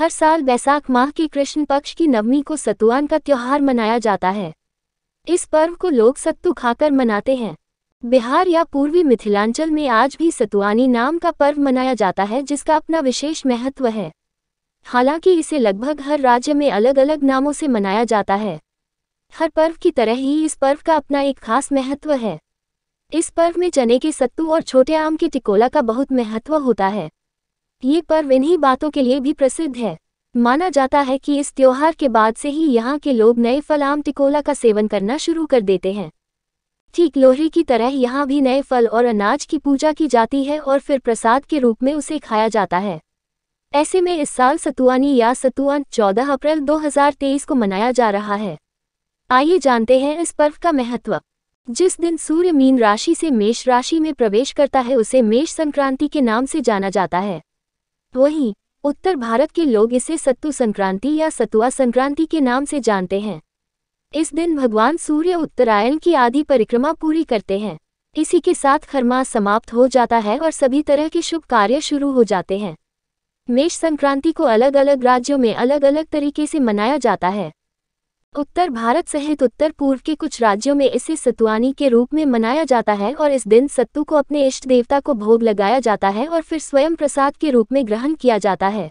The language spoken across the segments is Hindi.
हर साल बैसाख माह की कृष्ण पक्ष की नवमी को सतुआन का त्यौहार मनाया जाता है इस पर्व को लोग सत्तू खाकर मनाते हैं बिहार या पूर्वी मिथिलांचल में आज भी सतुआनी नाम का पर्व मनाया जाता है जिसका अपना विशेष महत्व है हालांकि इसे लगभग हर राज्य में अलग अलग नामों से मनाया जाता है हर पर्व की तरह ही इस पर्व का अपना एक खास महत्व है इस पर्व में चने के सत्तू और छोटे आम के टिकोला का बहुत महत्व होता है ये पर्व इन्हीं बातों के लिए भी प्रसिद्ध है माना जाता है कि इस त्योहार के बाद से ही यहाँ के लोग नए फल आम टिकोला का सेवन करना शुरू कर देते हैं ठीक लोहरी की तरह यहाँ भी नए फल और अनाज की पूजा की जाती है और फिर प्रसाद के रूप में उसे खाया जाता है ऐसे में इस साल सतुआनी या सतुआन 14 अप्रैल 2023 को मनाया जा रहा है आइए जानते हैं इस पर्व का महत्व जिस दिन सूर्य मीन राशि से मेष राशि में प्रवेश करता है उसे मेष संक्रांति के नाम से जाना जाता है वहीं उत्तर भारत के लोग इसे सत्तु संक्रांति या सतुआ संक्रांति के नाम से जानते हैं इस दिन भगवान सूर्य उत्तरायण की आदि परिक्रमा पूरी करते हैं इसी के साथ खरमास समाप्त हो जाता है और सभी तरह के शुभ कार्य शुरू हो जाते हैं मेष संक्रांति को अलग अलग राज्यों में अलग अलग तरीके से मनाया जाता है उत्तर भारत सहित उत्तर पूर्व के कुछ राज्यों में इसे सतुआनी के रूप में मनाया जाता है और इस दिन सत्तू को अपने इष्ट देवता को भोग लगाया जाता है और फिर स्वयं प्रसाद के रूप में ग्रहण किया जाता है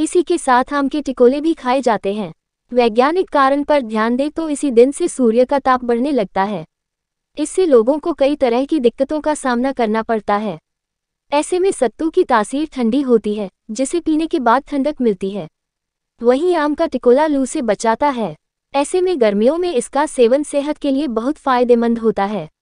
इसी के साथ आम के टिकोले भी खाए जाते हैं वैज्ञानिक कारण पर ध्यान दें तो इसी दिन से सूर्य का ताप बढ़ने लगता है इससे लोगों को कई तरह की दिक्कतों का सामना करना पड़ता है ऐसे में सत्तू की तासीर ठंडी होती है जिसे पीने के बाद ठंडक मिलती है वहीं आम का टिकोला लू से बचाता है ऐसे में गर्मियों में इसका सेवन सेहत के लिए बहुत फायदेमंद होता है